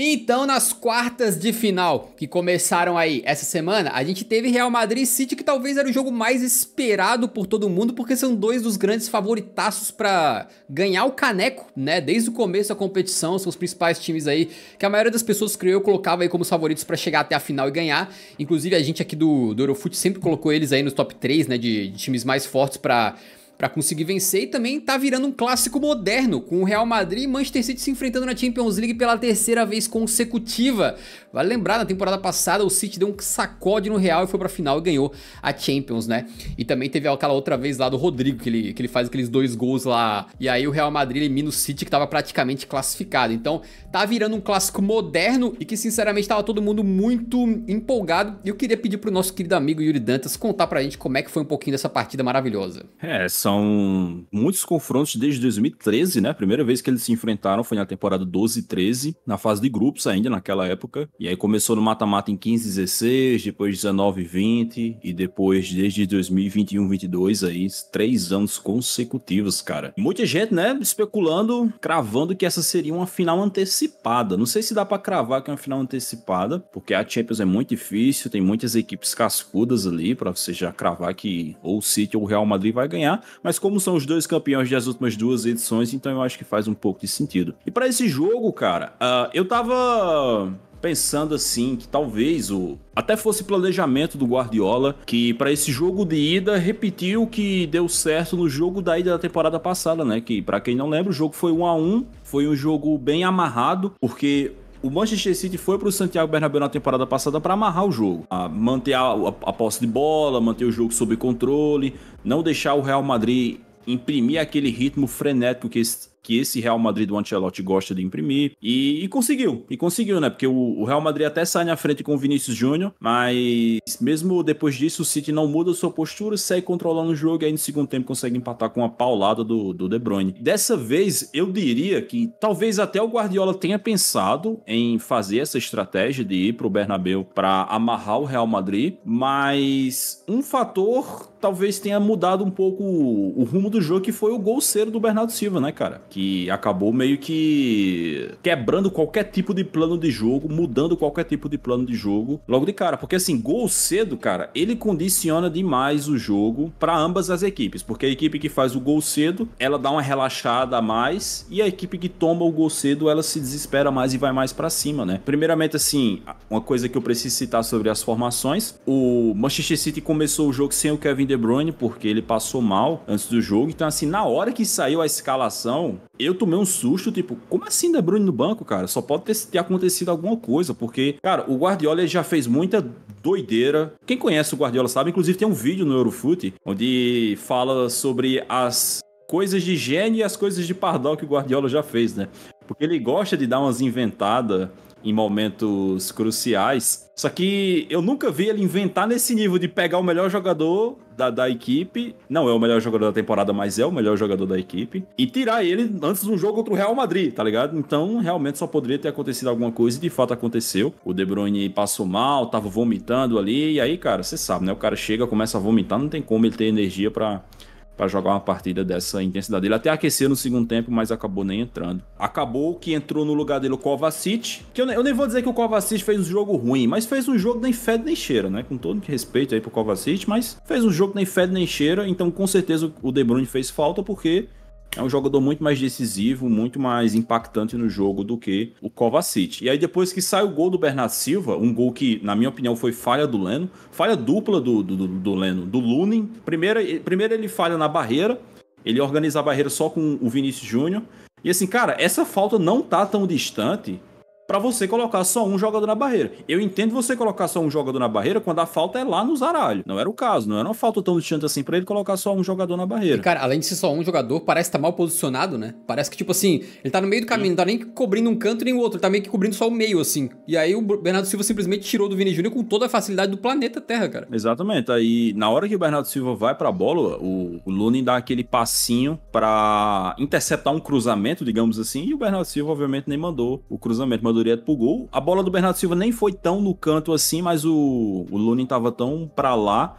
Então, nas quartas de final que começaram aí essa semana, a gente teve Real Madrid City, que talvez era o jogo mais esperado por todo mundo, porque são dois dos grandes favoritaços para ganhar o caneco, né? Desde o começo da competição, são os principais times aí que a maioria das pessoas criou colocava aí como os favoritos para chegar até a final e ganhar. Inclusive, a gente aqui do, do Eurofute sempre colocou eles aí nos top 3, né? De, de times mais fortes para para conseguir vencer e também tá virando um clássico moderno, com o Real Madrid e Manchester City se enfrentando na Champions League pela terceira vez consecutiva. Vale lembrar, na temporada passada o City deu um sacode no Real e foi pra final e ganhou a Champions, né? E também teve aquela outra vez lá do Rodrigo, que ele, que ele faz aqueles dois gols lá, e aí o Real Madrid elimina o City que tava praticamente classificado. Então tá virando um clássico moderno e que sinceramente tava todo mundo muito empolgado. E eu queria pedir pro nosso querido amigo Yuri Dantas contar pra gente como é que foi um pouquinho dessa partida maravilhosa. É, só são muitos confrontos desde 2013, né? A primeira vez que eles se enfrentaram foi na temporada 12 e 13, na fase de grupos ainda naquela época. E aí começou no mata-mata em 15 16, depois 19 20 e depois desde 2021 22 aí, três anos consecutivos, cara. Muita gente, né, especulando, cravando que essa seria uma final antecipada. Não sei se dá para cravar que é uma final antecipada, porque a Champions é muito difícil, tem muitas equipes cascudas ali para você já cravar que ou o City ou o Real Madrid vai ganhar, mas como são os dois campeões das últimas duas edições, então eu acho que faz um pouco de sentido. E para esse jogo, cara, uh, eu tava pensando assim que talvez o até fosse planejamento do Guardiola que para esse jogo de ida repetiu o que deu certo no jogo da ida da temporada passada, né? Que para quem não lembra, o jogo foi 1 a 1, foi um jogo bem amarrado, porque o Manchester City foi para o Santiago Bernabéu na temporada passada para amarrar o jogo, a ah, manter a, a, a posse de bola, manter o jogo sob controle, não deixar o Real Madrid imprimir aquele ritmo frenético que esse que esse Real Madrid do Ancelotti gosta de imprimir. E, e conseguiu, e conseguiu, né? Porque o, o, Real Madrid até sai na frente com o Vinícius Júnior, mas mesmo depois disso, o City não muda sua postura, segue controlando o jogo e aí no segundo tempo consegue empatar com uma paulada do, do De Bruyne. Dessa vez, eu diria que talvez até o Guardiola tenha pensado em fazer essa estratégia de ir para o Bernabéu para amarrar o Real Madrid, mas um fator talvez tenha mudado um pouco o, rumo do jogo, que foi o golceiro do Bernardo Silva, né, cara? Que acabou meio que quebrando qualquer tipo de plano de jogo, mudando qualquer tipo de plano de jogo logo de cara. Porque assim, gol cedo, cara, ele condiciona demais o jogo para ambas as equipes. Porque a equipe que faz o gol cedo, ela dá uma relaxada a mais. E a equipe que toma o gol cedo, ela se desespera mais e vai mais para cima, né? Primeiramente, assim, uma coisa que eu preciso citar sobre as formações: o Manchester City começou o jogo sem o Kevin de Bruyne porque ele passou mal antes do jogo. Então, assim, na hora que saiu a escalação, eu tomei um susto, tipo, como assim De Bruyne no banco, cara? Só pode ter, ter acontecido alguma coisa, porque, cara, o Guardiola já fez muita doideira. Quem conhece o Guardiola sabe, inclusive tem um vídeo no Eurofoot onde fala sobre as coisas de gênio e as coisas de pardal que o Guardiola já fez, né? Porque ele gosta de dar umas inventadas em momentos cruciais. Só que eu nunca vi ele inventar nesse nível de pegar o melhor jogador da, da equipe. Não é o melhor jogador da temporada, mas é o melhor jogador da equipe. E tirar ele antes de um jogo contra o Real Madrid, tá ligado? Então, realmente só poderia ter acontecido alguma coisa e de fato aconteceu. O De Bruyne passou mal, tava vomitando ali. E aí, cara, você sabe, né? O cara chega, começa a vomitar, não tem como ele ter energia para para jogar uma partida dessa intensidade. Ele até aqueceu no segundo tempo, mas acabou nem entrando. Acabou que entrou no lugar dele o Kovacic, que eu, eu nem vou dizer que o Kovacic fez um jogo ruim, mas fez um jogo nem fede nem cheira, né? Com todo respeito aí pro Kovacic, mas fez um jogo nem fede nem cheira, então com certeza o De Bruyne fez falta porque é um jogador muito mais decisivo, muito mais impactante no jogo do que o Kovacic. E aí depois que sai o gol do Bernard Silva, um gol que, na minha opinião, foi falha do Leno, falha dupla do, do, do Leno, do Lunin. Primeiro, primeiro ele falha na barreira, ele organiza a barreira só com o Vinícius Júnior. E assim, cara, essa falta não tá tão distante para você colocar só um jogador na barreira. Eu entendo você colocar só um jogador na barreira quando a falta é lá no zaralho. Não era o caso, não era uma falta tão distante assim para ele colocar só um jogador na barreira. E cara, além de ser só um jogador, parece estar tá mal posicionado, né? Parece que, tipo assim, ele tá no meio do caminho, Sim. não tá nem cobrindo um canto nem o outro, ele tá meio que cobrindo só o meio, assim. E aí o Bernardo Silva simplesmente tirou do Vini Júnior com toda a facilidade do planeta Terra, cara. Exatamente. Aí, na hora que o Bernardo Silva vai pra bola, o, o Lunin dá aquele passinho para interceptar um cruzamento, digamos assim, e o Bernardo Silva, obviamente, nem mandou o cruzamento, mandou direto pro gol. A bola do Bernardo Silva nem foi tão no canto assim, mas o, o Lunin tava tão pra lá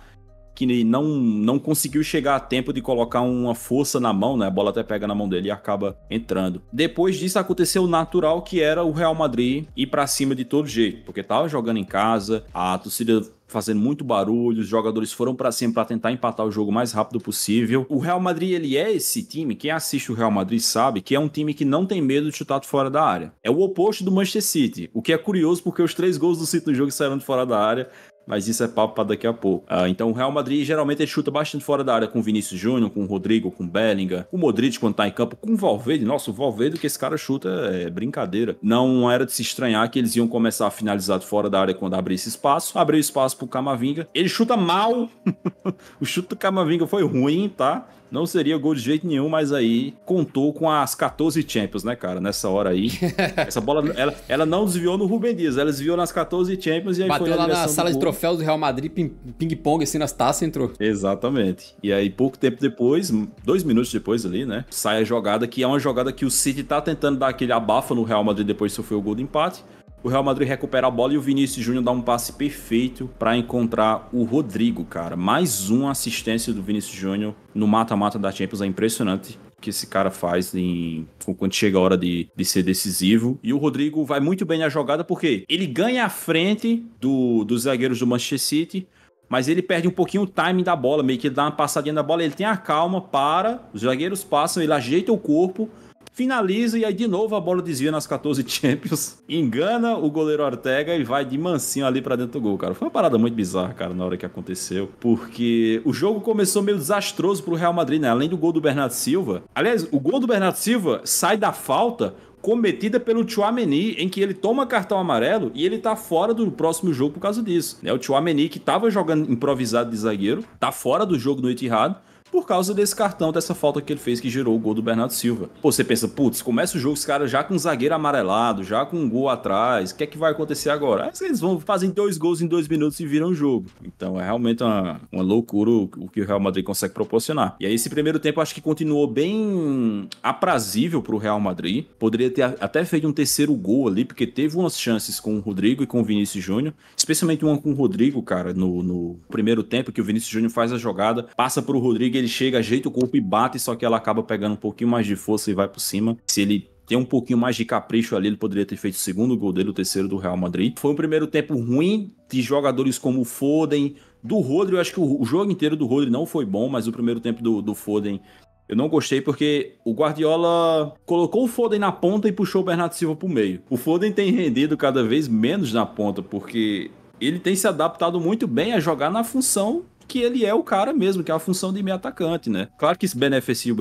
que não, não conseguiu chegar a tempo de colocar uma força na mão, né? A bola até pega na mão dele e acaba entrando. Depois disso aconteceu o natural que era o Real Madrid ir para cima de todo jeito, porque tava jogando em casa, a torcida fazendo muito barulho, os jogadores foram para cima para tentar empatar o jogo o mais rápido possível. O Real Madrid, ele é esse time, quem assiste o Real Madrid sabe que é um time que não tem medo de chutar de fora da área. É o oposto do Manchester City, o que é curioso porque os três gols do City no jogo saíram de fora da área mas isso é papo para daqui a pouco. Ah, então o Real Madrid geralmente ele chuta bastante fora da área com o Vinícius Júnior, com o Rodrigo, com o Bellingham, com o Modric quando tá em campo, com o Valverde. Nossa, o Valverde que esse cara chuta é brincadeira. Não era de se estranhar que eles iam começar a finalizar de fora da área quando abrisse espaço. Abriu espaço pro Camavinga. Ele chuta mal. o chute do Camavinga foi ruim, tá? Não seria gol de jeito nenhum, mas aí contou com as 14 Champions, né, cara? Nessa hora aí. Essa bola, ela, ela não desviou no Rubem Dias, ela desviou nas 14 Champions e aí Bateu foi lá na sala de troféus do Real Madrid, ping-pong, assim, nas taças entrou. Exatamente. E aí, pouco tempo depois, dois minutos depois ali, né, sai a jogada que é uma jogada que o City tá tentando dar aquele abafa no Real Madrid depois que sofreu o gol de empate o Real Madrid recupera a bola e o Vinícius Júnior dá um passe perfeito para encontrar o Rodrigo, cara. Mais uma assistência do Vinícius Júnior no mata-mata da Champions. É impressionante o que esse cara faz em, quando chega a hora de, de ser decisivo. E o Rodrigo vai muito bem na jogada porque ele ganha a frente do, dos zagueiros do Manchester City, mas ele perde um pouquinho o time da bola, meio que ele dá uma passadinha na bola, ele tem a calma, para, os zagueiros passam, ele ajeita o corpo finaliza e aí de novo a bola desvia nas 14 Champions, engana o goleiro Ortega e vai de mansinho ali para dentro do gol, cara. Foi uma parada muito bizarra, cara, na hora que aconteceu, porque o jogo começou meio desastroso pro Real Madrid, né? Além do gol do Bernardo Silva. Aliás, o gol do Bernardo Silva sai da falta cometida pelo Chouameni, em que ele toma cartão amarelo e ele tá fora do próximo jogo por causa disso. Né? O Chouameni, que tava jogando improvisado de zagueiro, tá fora do jogo no Etihad, por causa desse cartão, dessa falta que ele fez que gerou o gol do Bernardo Silva. Pô, você pensa, putz, começa o jogo os caras já com um zagueiro amarelado, já com um gol atrás, o que é que vai acontecer agora? Aí eles vão fazer dois gols em dois minutos e viram o jogo. Então é realmente uma, uma loucura o, o que o Real Madrid consegue proporcionar. E aí esse primeiro tempo acho que continuou bem aprazível pro Real Madrid. Poderia ter até feito um terceiro gol ali, porque teve umas chances com o Rodrigo e com o Vinícius Júnior, especialmente uma com o Rodrigo, cara, no, no primeiro tempo que o Vinícius Júnior faz a jogada, passa pro Rodrigo ele chega, ajeita o corpo e bate, só que ela acaba pegando um pouquinho mais de força e vai por cima. Se ele tem um pouquinho mais de capricho ali, ele poderia ter feito o segundo gol dele, o terceiro do Real Madrid. Foi um primeiro tempo ruim de jogadores como o Foden, do Rodri, eu acho que o, jogo inteiro do Rodri não foi bom, mas o primeiro tempo do, do Foden eu não gostei porque o Guardiola colocou o Foden na ponta e puxou o Bernardo Silva para o meio. O Foden tem rendido cada vez menos na ponta, porque ele tem se adaptado muito bem a jogar na função que ele é o cara mesmo, que é a função de meio atacante, né? Claro que isso beneficia,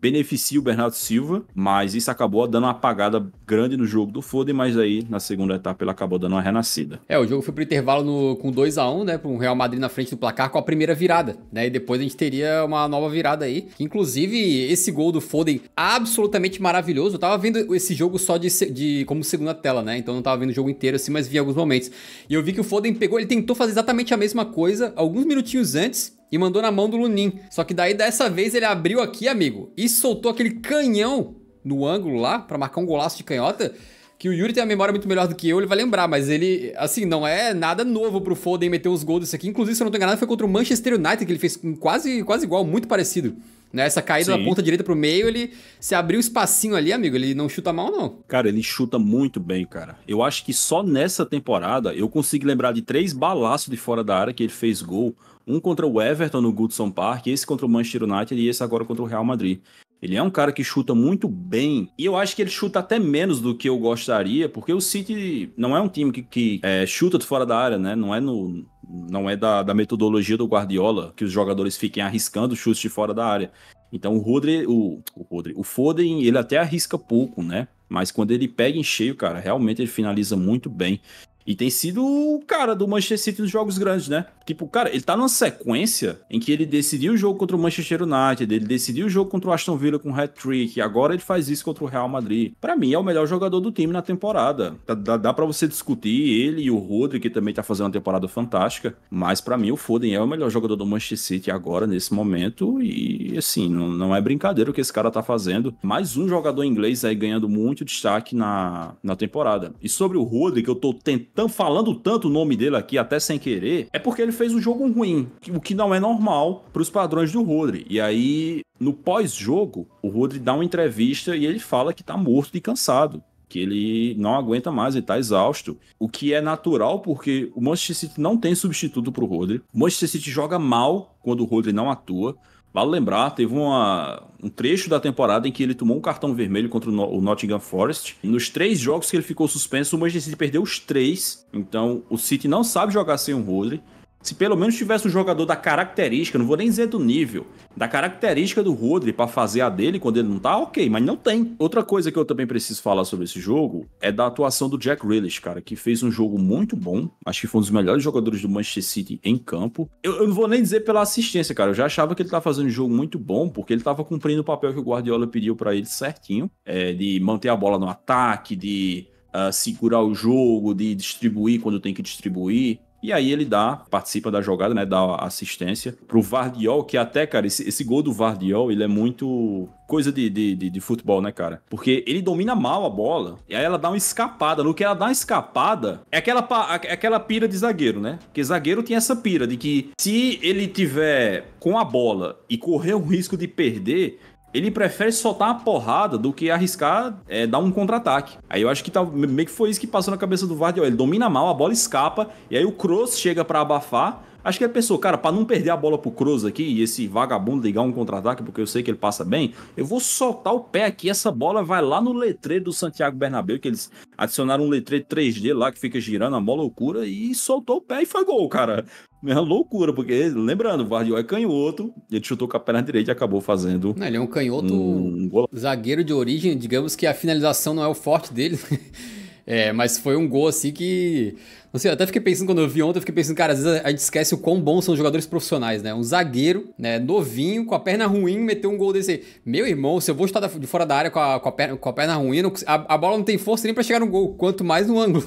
beneficia o Bernardo Silva, mas isso acabou dando uma apagada grande no jogo do Foden, mas aí na segunda etapa ele acabou dando uma renascida. É, o jogo foi pro intervalo no, com 2 a 1 um, né? Pro Real Madrid na frente do placar com a primeira virada, né? E depois a gente teria uma nova virada aí. Inclusive, esse gol do Foden, absolutamente maravilhoso. Eu tava vendo esse jogo só de, de como segunda tela, né? Então não tava vendo o jogo inteiro assim, mas vi alguns momentos. E eu vi que o Foden pegou, ele tentou fazer exatamente a mesma coisa alguns minutinhos antes e mandou na mão do Lunin. Só que daí dessa vez ele abriu aqui, amigo, e soltou aquele canhão no ângulo lá para marcar um golaço de canhota. Que o Yuri tem a memória muito melhor do que eu, ele vai lembrar, mas ele, assim, não é nada novo pro Foden meter uns gols desse aqui. Inclusive, se eu não tô enganado, foi contra o Manchester United que ele fez quase, quase igual, muito parecido. Nessa né? Essa caída Sim. da ponta direita pro meio, ele se abriu um espacinho ali, amigo. Ele não chuta mal, não. Cara, ele chuta muito bem, cara. Eu acho que só nessa temporada eu consigo lembrar de três balaços de fora da área que ele fez gol. Um contra o Everton no Goodson Park, esse contra o Manchester United e esse agora contra o Real Madrid. Ele é um cara que chuta muito bem. E eu acho que ele chuta até menos do que eu gostaria, porque o City não é um time que, que é, chuta de fora da área, né? Não é no. Não é da, da metodologia do Guardiola que os jogadores fiquem arriscando chutes de fora da área. Então o Rodri, o, o, Rodri, o Foden, ele até arrisca pouco, né? Mas quando ele pega em cheio, cara, realmente ele finaliza muito bem. E tem sido o cara do Manchester City nos jogos grandes, né? Tipo, cara, ele tá numa sequência em que ele decidiu o jogo contra o Manchester United, ele decidiu o jogo contra o Aston Villa com o hat-trick, e agora ele faz isso contra o Real Madrid. Para mim, é o melhor jogador do time na temporada. Dá, dá, dá para você discutir ele e o Rodri, que também tá fazendo uma temporada fantástica, mas para mim o Foden é o melhor jogador do Manchester City agora, nesse momento, e assim, não, não é brincadeira o que esse cara tá fazendo. Mais um jogador inglês aí ganhando muito destaque na, na temporada. E sobre o Rodri, que eu tô tentando tão falando tanto o nome dele aqui, até sem querer, é porque ele fez um jogo ruim, o que não é normal para os padrões do Rodri. E aí, no pós-jogo, o Rodri dá uma entrevista e ele fala que tá morto e cansado que ele não aguenta mais, ele tá exausto. O que é natural, porque o Manchester City não tem substituto pro Rodri. O Manchester City joga mal quando o Rodri não atua. Vale lembrar, teve uma, um trecho da temporada em que ele tomou um cartão vermelho contra o Nottingham Forest. Nos três jogos que ele ficou suspenso, o Manchester City perdeu os três. Então, o City não sabe jogar sem o Rodri. Se pelo menos tivesse um jogador da característica, não vou nem dizer do nível, da característica do Rodri para fazer a dele quando ele não tá, ok, mas não tem. Outra coisa que eu também preciso falar sobre esse jogo é da atuação do Jack Grealish, cara, que fez um jogo muito bom. Acho que foi um dos melhores jogadores do Manchester City em campo. Eu, eu não vou nem dizer pela assistência, cara. Eu já achava que ele tá fazendo um jogo muito bom, porque ele tava cumprindo o papel que o Guardiola pediu para ele certinho, é, de manter a bola no ataque, de Uh, segurar o jogo, de distribuir quando tem que distribuir. E aí ele dá, participa da jogada, né? Dá assistência pro Vardiol, que até, cara, esse, esse gol do Vardiol, ele é muito coisa de, de, de, de, futebol, né, cara? Porque ele domina mal a bola, e aí ela dá uma escapada. No que ela dá uma escapada, é aquela, é aquela pira de zagueiro, né? Porque zagueiro tem essa pira de que se ele tiver com a bola e correr o risco de perder, ele prefere soltar uma porrada do que arriscar é, dar um contra-ataque. Aí eu acho que tá, meio que foi isso que passou na cabeça do Vardy. Ele domina mal, a bola escapa, e aí o Kroos chega para abafar, Acho que ele pensou, cara, para não perder a bola pro Cruz aqui e esse vagabundo ligar um contra-ataque, porque eu sei que ele passa bem, eu vou soltar o pé aqui, essa bola vai lá no letreiro do Santiago Bernabéu, que eles adicionaram um letreiro 3D lá que fica girando, a mó loucura, e soltou o pé e foi gol, cara. É uma loucura, porque, lembrando, o Guardiola é canhoto, ele chutou com a perna direita e acabou fazendo. Não, ele é um canhoto um... zagueiro de origem, digamos que a finalização não é o forte dele. é, mas foi um gol assim que não sei, eu até fiquei pensando quando eu vi ontem, eu fiquei pensando, cara, às vezes a gente esquece o quão bons são os jogadores profissionais, né? Um zagueiro, né, novinho, com a perna ruim, meteu um gol desse aí. Meu irmão, se eu vou estar de fora da área com a, com a, perna, com a perna ruim, não, a, a, bola não tem força nem para chegar no gol, quanto mais no ângulo.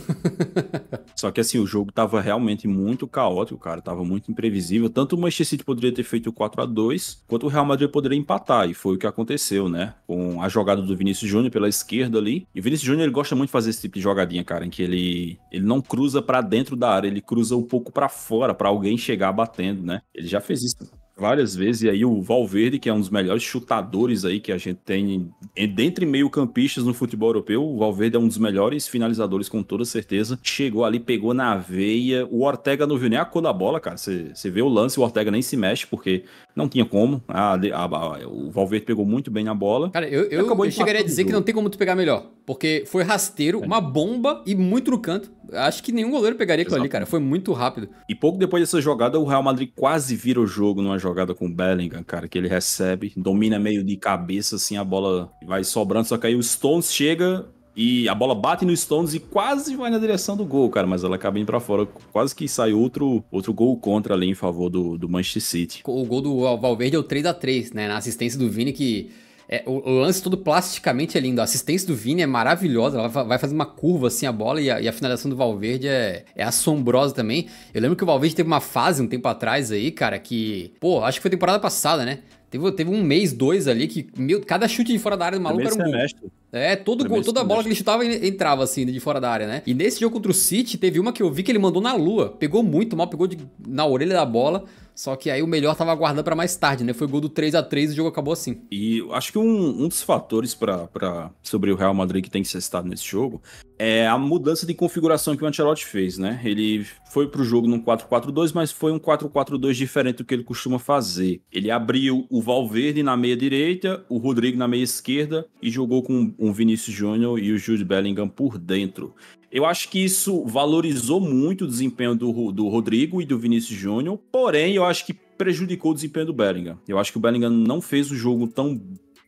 Só que assim, o jogo tava realmente muito caótico, cara, tava muito imprevisível. Tanto o Manchester City poderia ter feito 4 a 2 quanto o Real Madrid poderia empatar, e foi o que aconteceu, né? Com a jogada do Vinícius Júnior pela esquerda ali. E o Vinícius Júnior, ele gosta muito de fazer esse tipo de jogadinha, cara, em que ele, ele não cruza para para dentro da área, ele cruza um pouco para fora para alguém chegar batendo, né? Ele já fez isso várias vezes. E aí o Valverde, que é um dos melhores chutadores aí que a gente tem dentre meio-campistas no futebol europeu, o Valverde é um dos melhores finalizadores com toda certeza. Chegou ali, pegou na veia. O Ortega não viu nem a cor da bola, cara. Você vê o lance, o Ortega nem se mexe porque não tinha como. A, a, a, o Valverde pegou muito bem na bola. Cara, eu, eu, eu chegaria a dizer que não tem como tu pegar melhor. Porque foi rasteiro, é. uma bomba e muito no canto. Acho que nenhum goleiro pegaria aquilo ali, cara. Foi muito rápido. E pouco depois dessa jogada, o Real Madrid quase vira o jogo numa jogada com o Bellingham, cara, que ele recebe, domina meio de cabeça, assim, a bola vai sobrando, só que aí o Stones chega, e a bola bate no Stones e quase vai na direção do gol, cara, mas ela acaba indo pra fora. Quase que sai outro, outro gol contra ali em favor do, do Manchester City. O gol do Valverde é o 3 a 3 né? Na assistência do Vini, que é, o, lance todo plasticamente é lindo. A assistência do Vini é maravilhosa. Ela vai fazer uma curva assim a bola e a, e a finalização do Valverde é, é, assombrosa também. Eu lembro que o Valverde teve uma fase um tempo atrás aí, cara, que. Pô, acho que foi temporada passada, né? Teve, teve um mês, dois ali que. Meu, cada chute de fora da área do maluco Primeiro era um semestre. gol. É, todo, toda a bola que ele chutava entrava assim, né, de fora da área, né? E nesse jogo contra o City, teve uma que eu vi que ele mandou na lua. Pegou muito mal, pegou de, na orelha da bola. Só que aí o melhor tava aguardando para mais tarde, né? Foi gol do 3 a 3 e o jogo acabou assim. E acho que um, um dos fatores para sobre o Real Madrid que tem que ser citado nesse jogo é a mudança de configuração que o Ancelotti fez, né? Ele foi pro jogo num 4-4-2, mas foi um 4-4-2 diferente do que ele costuma fazer. Ele abriu o Valverde na meia direita, o Rodrigo na meia esquerda e jogou com um Vinícius Júnior e o Jude Bellingham por dentro. Eu acho que isso valorizou muito o desempenho do, do Rodrigo e do Vinícius Júnior, porém eu acho que prejudicou o desempenho do Bellingham. Eu acho que o Bellingham não fez o jogo tão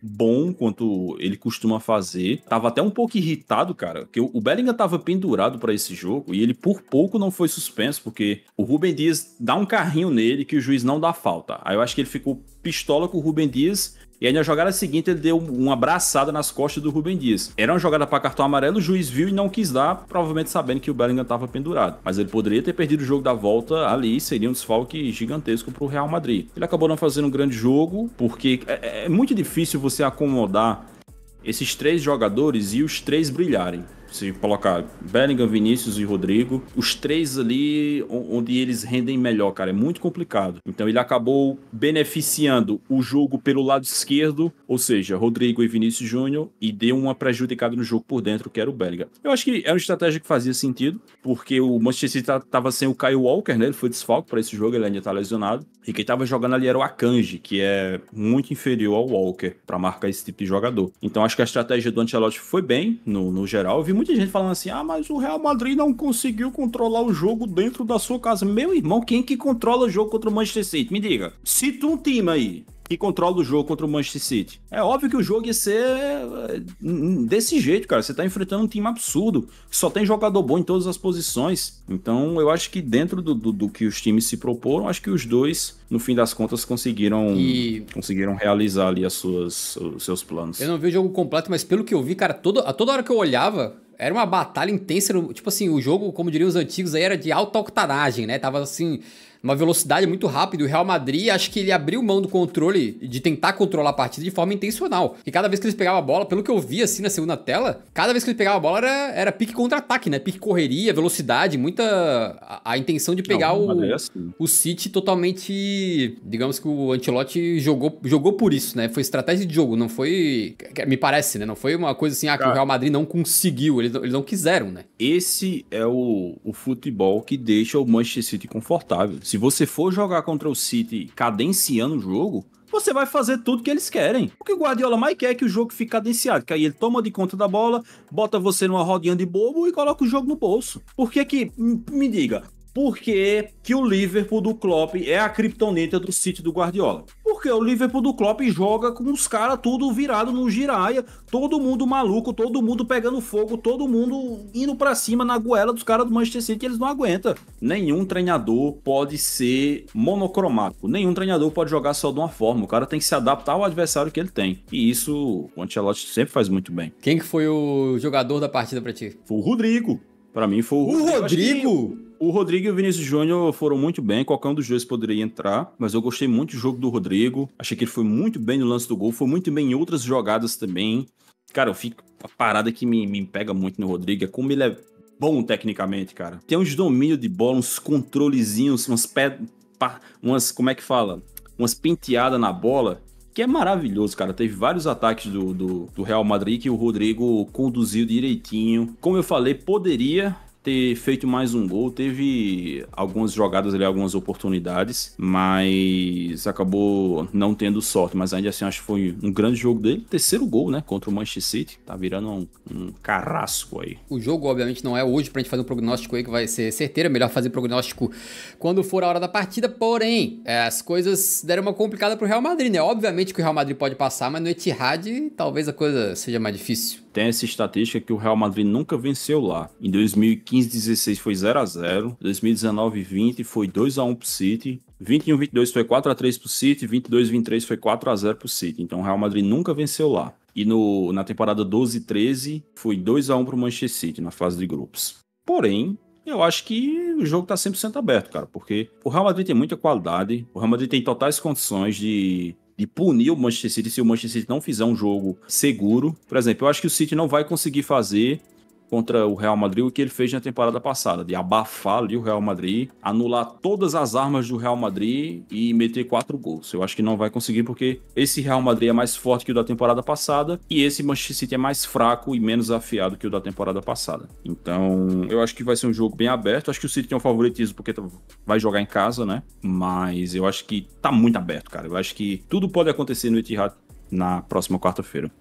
bom quanto ele costuma fazer. Tava até um pouco irritado, cara, que o Bellingham tava pendurado para esse jogo e ele por pouco não foi suspenso, porque o Rubem Dias dá um carrinho nele que o juiz não dá falta. Aí eu acho que ele ficou pistola com o Rubem Dias e aí na jogada seguinte ele deu uma abraçada nas costas do Rubem Dias. Era uma jogada para cartão amarelo, o juiz viu e não quis dar, provavelmente sabendo que o Bellingham estava pendurado. Mas ele poderia ter perdido o jogo da volta ali, seria um desfalque gigantesco para o Real Madrid. Ele acabou não fazendo um grande jogo, porque é, é, é muito difícil você acomodar esses três jogadores e os três brilharem se colocar Bellingham, Vinícius e Rodrigo, os três ali onde eles rendem melhor, cara, é muito complicado. Então ele acabou beneficiando o jogo pelo lado esquerdo, ou seja, Rodrigo e Vinícius Júnior, e deu uma prejudicada no jogo por dentro, que era o Bellingham. Eu acho que era é uma estratégia que fazia sentido, porque o Manchester City tava sem o Kyle Walker, né? Ele foi desfalco para esse jogo, ele ainda tá lesionado. E quem tava jogando ali era o Akanji, que é muito inferior ao Walker para marcar esse tipo de jogador. Então acho que a estratégia do Ancelotti foi bem, no, no geral. Eu vi muita gente falando assim: ah, mas o Real Madrid não conseguiu controlar o jogo dentro da sua casa. Meu irmão, quem é que controla o jogo contra o Manchester City? Me diga. Cita um time aí que controla o jogo contra o Manchester City. É óbvio que o jogo ia ser eh, desse jeito, cara. Você tá enfrentando um time absurdo, que só tem jogador bom em todas as posições. Então, eu acho que dentro do, do, do que os times se proporam, acho que os dois, no fim das contas, conseguiram e... conseguiram realizar ali as suas, os seus planos. Eu não vi o jogo completo, mas pelo que eu vi, cara, toda, a toda hora que eu olhava, era uma batalha intensa. Tipo assim, o jogo, como diriam os antigos, aí era de alta octanagem, né? Tava assim uma velocidade muito rápida. O Real Madrid, acho que ele abriu mão do controle de tentar controlar a partida de forma intencional. E cada vez que eles pegavam a bola, pelo que eu vi assim na segunda tela, cada vez que eles pegavam a bola era, era pique contra-ataque, né? Pique correria, velocidade, muita. A, a intenção de pegar Não, o, é assim. o City totalmente. Digamos que o Antilote jogou, jogou por isso, né? Foi estratégia de jogo, não foi. Me parece, né? Não foi uma coisa assim, ah, que o Real Madrid não conseguiu, eles, eles não quiseram, né? Esse é o, o futebol que deixa o Manchester City confortável. Se você for jogar contra o City cadenciando o jogo, você vai fazer tudo que eles querem. O que o Guardiola mais quer é que o jogo fique cadenciado, que aí ele toma de conta da bola, bota você numa rodinha de bobo e coloca o jogo no bolso. Por que que, me diga, porque que o Liverpool do Klopp é a criptoneta do City do Guardiola. Porque o Liverpool do Klopp joga com os caras tudo virado no giraia, todo mundo maluco, todo mundo pegando fogo, todo mundo indo para cima na goela dos caras do Manchester City, eles não aguentam. Nenhum treinador pode ser monocromático, nenhum treinador pode jogar só de uma forma, o cara tem que se adaptar ao adversário que ele tem. E isso o Ancelotti sempre faz muito bem. Quem que foi o jogador da partida para ti? Foi o Rodrigo. Para mim foi o, o Rodrigo. O Rodrigo e o Vinícius Júnior foram muito bem, qualquer um dos dois poderia entrar, mas eu gostei muito do jogo do Rodrigo. Achei que ele foi muito bem no lance do gol, foi muito bem em outras jogadas também. Cara, eu fico. A parada que me, me pega muito no Rodrigo é como ele é bom tecnicamente, cara. Tem uns domínio de bola, uns controlezinhos, umas pé. umas. como é que fala? Umas penteadas na bola que é maravilhoso, cara. Teve vários ataques do, do, do, Real Madrid que o Rodrigo conduziu direitinho. Como eu falei, poderia ter feito mais um gol. Teve algumas jogadas ali, algumas oportunidades, mas acabou não tendo sorte. Mas ainda assim, acho que foi um grande jogo dele. Terceiro gol, né? Contra o Manchester City. Tá virando um, um carrasco aí. O jogo, obviamente, não é hoje pra gente fazer um prognóstico aí que vai ser certeiro. É melhor fazer prognóstico quando for a hora da partida. Porém, é, as coisas deram uma complicada pro Real Madrid, né? Obviamente que o Real Madrid pode passar, mas no Etihad talvez a coisa seja mais difícil tem essa estatística que o Real Madrid nunca venceu lá. Em 2015-16 foi 0 a 0 2019-20 foi 2 a 1 pro City, 21-22 foi 4 a 3 pro City, 22-23 foi 4 a 0 pro City. Então o Real Madrid nunca venceu lá. E no, na temporada 12-13 foi 2 a 1 pro Manchester City na fase de grupos. Porém, eu acho que o jogo tá 100% aberto, cara, porque o Real Madrid tem muita qualidade, o Real Madrid tem totais condições de de punir o Manchester City se o Manchester City não fizer um jogo seguro. Por exemplo, eu acho que o City não vai conseguir fazer contra o Real Madrid, o que ele fez na temporada passada, de abafar ali o Real Madrid, anular todas as armas do Real Madrid e meter quatro gols. Eu acho que não vai conseguir porque esse Real Madrid é mais forte que o da temporada passada e esse Manchester City é mais fraco e menos afiado que o da temporada passada. Então, eu acho que vai ser um jogo bem aberto. Acho que o City tem um favoritismo porque tá, vai jogar em casa, né? Mas eu acho que tá muito aberto, cara. Eu acho que tudo pode acontecer no Etihad na próxima quarta-feira.